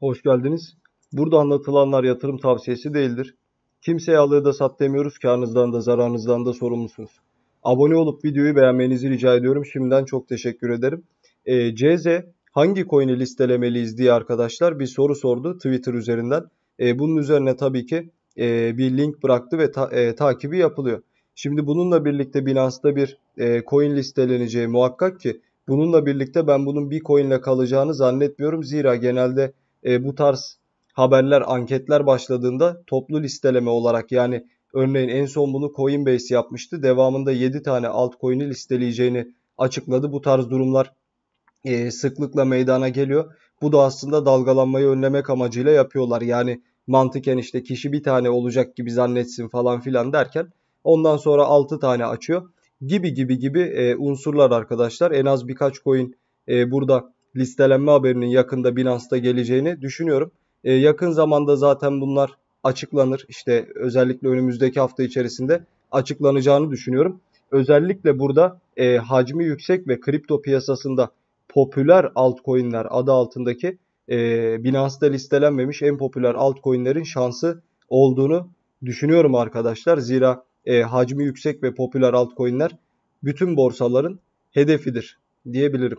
Hoş geldiniz. Burada anlatılanlar yatırım tavsiyesi değildir. Kimseye alır da sat demiyoruz. Karnınızdan da zararınızdan da sorumlusunuz. Abone olup videoyu beğenmenizi rica ediyorum. Şimdiden çok teşekkür ederim. E, ee, CZ hangi coin'i listelemeliyiz diye arkadaşlar bir soru sordu Twitter üzerinden. E, bunun üzerine tabii ki e, bir link bıraktı ve ta, e, takibi yapılıyor. Şimdi bununla birlikte Binance'da bir e, coin listeleneceği muhakkak ki bununla birlikte ben bunun bir coin kalacağını zannetmiyorum. Zira genelde e, bu tarz haberler, anketler başladığında toplu listeleme olarak yani örneğin en son bunu Coinbase yapmıştı. Devamında 7 tane altcoin'i listeleyeceğini açıkladı. Bu tarz durumlar e, sıklıkla meydana geliyor. Bu da aslında dalgalanmayı önlemek amacıyla yapıyorlar. Yani mantıken işte kişi bir tane olacak gibi zannetsin falan filan derken ondan sonra 6 tane açıyor. Gibi gibi gibi e, unsurlar arkadaşlar. En az birkaç coin e, burada listelenme haberinin yakında Binance'da geleceğini düşünüyorum. E, yakın zamanda zaten bunlar açıklanır. İşte özellikle önümüzdeki hafta içerisinde açıklanacağını düşünüyorum. Özellikle burada e, hacmi yüksek ve kripto piyasasında popüler altcoin'ler adı altındaki e, Binance'da listelenmemiş en popüler altcoin'lerin şansı olduğunu düşünüyorum arkadaşlar. Zira e, hacmi yüksek ve popüler altcoin'ler bütün borsaların hedefidir diyebilirim.